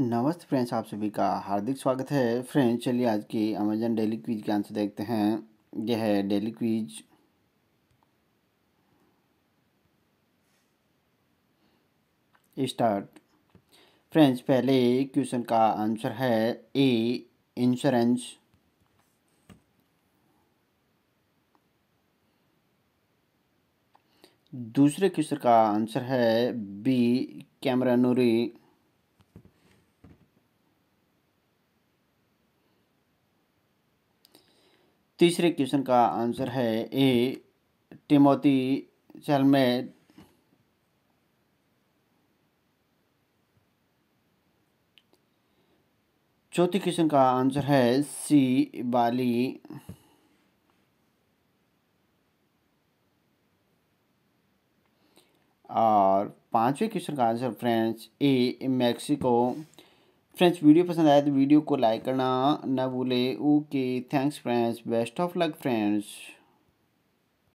नमस्ते फ्रेंड्स आप सभी का हार्दिक स्वागत है फ्रेंड्स चलिए आज की अमेजन डेली क्विज के आंसर देखते हैं यह है डेली क्विज स्टार्ट फ्रेंड्स पहले क्वेश्चन का आंसर है ए इंश्योरेंस दूसरे क्वेश्चन का आंसर है बी कैमरा नूरी तीसरे क्वेश्चन का आंसर है ए टिमोती चलमेद चौथे क्वेश्चन का आंसर है सी बाली और पांचवें क्वेश्चन का answer French A Mexico friends video पसंद आए तो वीडियो को लाइक करना ना भूले okay thanks friends best of luck friends